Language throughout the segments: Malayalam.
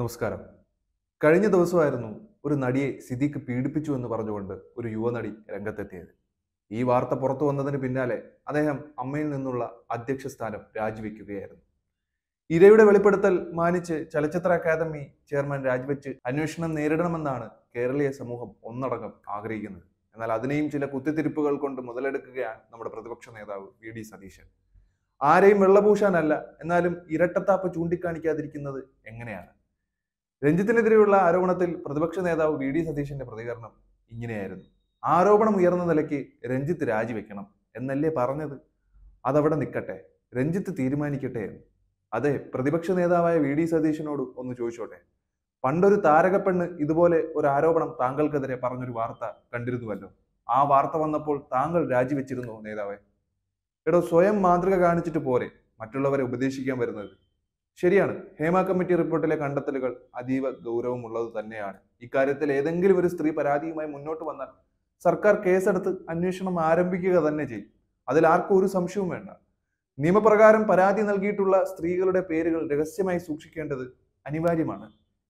നമസ്കാരം കഴിഞ്ഞ ദിവസമായിരുന്നു ഒരു നടിയെ സിദ്ദീഖ് പീഡിപ്പിച്ചു എന്ന് പറഞ്ഞുകൊണ്ട് ഒരു യുവനടി രംഗത്തെത്തിയത് ഈ വാർത്ത പുറത്തു വന്നതിന് പിന്നാലെ അദ്ദേഹം അമ്മയിൽ നിന്നുള്ള അധ്യക്ഷ സ്ഥാനം രാജിവെക്കുകയായിരുന്നു ഇരയുടെ വെളിപ്പെടുത്തൽ മാനിച്ച് ചലച്ചിത്ര അക്കാദമി ചെയർമാൻ രാജിവെച്ച് അന്വേഷണം നേരിടണമെന്നാണ് കേരളീയ സമൂഹം ഒന്നടങ്കം ആഗ്രഹിക്കുന്നത് എന്നാൽ അതിനെയും ചില കുത്തിത്തിരിപ്പുകൾ കൊണ്ട് മുതലെടുക്കുകയാണ് നമ്മുടെ പ്രതിപക്ഷ നേതാവ് വി ഡി സതീശൻ ആരെയും വെള്ളപൂശാനല്ല എന്നാലും ഇരട്ടത്താപ്പ് ചൂണ്ടിക്കാണിക്കാതിരിക്കുന്നത് എങ്ങനെയാണ് രഞ്ജിത്തിനെതിരെയുള്ള ആരോപണത്തിൽ പ്രതിപക്ഷ നേതാവ് വി ഡി സതീഷിന്റെ പ്രതികരണം ഇങ്ങനെയായിരുന്നു ആരോപണം ഉയർന്ന നിലയ്ക്ക് രഞ്ജിത്ത് രാജിവെക്കണം എന്നല്ലേ പറഞ്ഞത് അതവിടെ നിൽക്കട്ടെ രഞ്ജിത്ത് തീരുമാനിക്കട്ടെ എന്ന് അതെ പ്രതിപക്ഷ നേതാവായ വി ഡി സതീഷിനോട് ഒന്ന് ചോദിച്ചോട്ടെ പണ്ടൊരു താരകപ്പെണ്ണ് ഇതുപോലെ ഒരു ആരോപണം താങ്കൾക്കെതിരെ പറഞ്ഞൊരു വാർത്ത കണ്ടിരുന്നുവല്ലോ ആ വാർത്ത വന്നപ്പോൾ താങ്കൾ രാജിവെച്ചിരുന്നു നേതാവെ എടോ സ്വയം മാതൃക കാണിച്ചിട്ട് പോരെ മറ്റുള്ളവരെ ഉപദേശിക്കാൻ വരുന്നത് ശരിയാണ് ഹേമ കമ്മിറ്റി റിപ്പോർട്ടിലെ കണ്ടെത്തലുകൾ അതീവ ഗൗരവമുള്ളത് തന്നെയാണ് ഇക്കാര്യത്തിൽ ഏതെങ്കിലും ഒരു സ്ത്രീ പരാതിയുമായി മുന്നോട്ട് വന്നാൽ സർക്കാർ കേസെടുത്ത് അന്വേഷണം ആരംഭിക്കുക തന്നെ ചെയ്യും അതിൽ ആർക്കും ഒരു സംശയവും വേണ്ട നിയമപ്രകാരം പരാതി നൽകിയിട്ടുള്ള സ്ത്രീകളുടെ പേരുകൾ രഹസ്യമായി സൂക്ഷിക്കേണ്ടത് അനിവാര്യമാണ്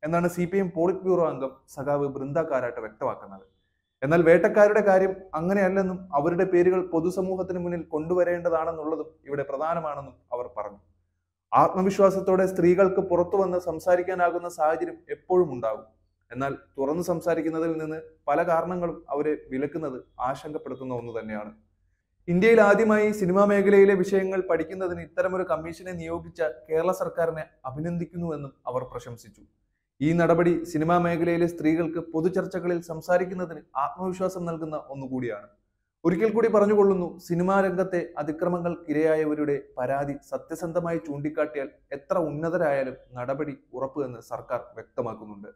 എന്നാണ് C P M politburo അംഗം സഖാവ് ബൃന്ദ കാരാട്ട് വ്യക്തമാക്കുന്നത് എന്നാൽ വേട്ടക്കാരുടെ കാര്യം അങ്ങനെയല്ലെന്നും അവരുടെ പേരുകൾ പൊതുസമൂഹത്തിന് മുന്നിൽ കൊണ്ടുവരേണ്ടതാണെന്നുള്ളതും ഇവിടെ പ്രധാനമാണെന്നും അവർ പറഞ്ഞു ആത്മവിശ്വാസത്തോടെ സ്ത്രീകൾക്ക് പുറത്തു വന്ന് സംസാരിക്കാനാകുന്ന സാഹചര്യം എപ്പോഴും ഉണ്ടാകും എന്നാൽ തുറന്നു സംസാരിക്കുന്നതിൽ നിന്ന് പല കാരണങ്ങളും അവരെ വിലക്കുന്നത് ആശങ്കപ്പെടുത്തുന്ന ഒന്ന് തന്നെയാണ് ഇന്ത്യയിൽ ആദ്യമായി സിനിമാ മേഖലയിലെ വിഷയങ്ങൾ പഠിക്കുന്നതിന് ഇത്തരമൊരു കമ്മീഷനെ നിയോഗിച്ച കേരള സർക്കാരിനെ അഭിനന്ദിക്കുന്നുവെന്നും അവർ പ്രശംസിച്ചു ഈ നടപടി സിനിമാ മേഖലയിലെ സ്ത്രീകൾക്ക് പൊതുചർച്ചകളിൽ സംസാരിക്കുന്നതിന് ആത്മവിശ്വാസം നൽകുന്ന ഒന്നുകൂടിയാണ് ഒരിക്കൽ കൂടി പറഞ്ഞുകൊള്ളുന്നു സിനിമാ രംഗത്തെ അതിക്രമങ്ങൾക്കിരയായവരുടെ പരാതി സത്യസന്ധമായി ചൂണ്ടിക്കാട്ടിയാൽ എത്ര ഉന്നതരായാലും നടപടി ഉറപ്പ് എന്ന് സർക്കാർ വ്യക്തമാക്കുന്നുണ്ട്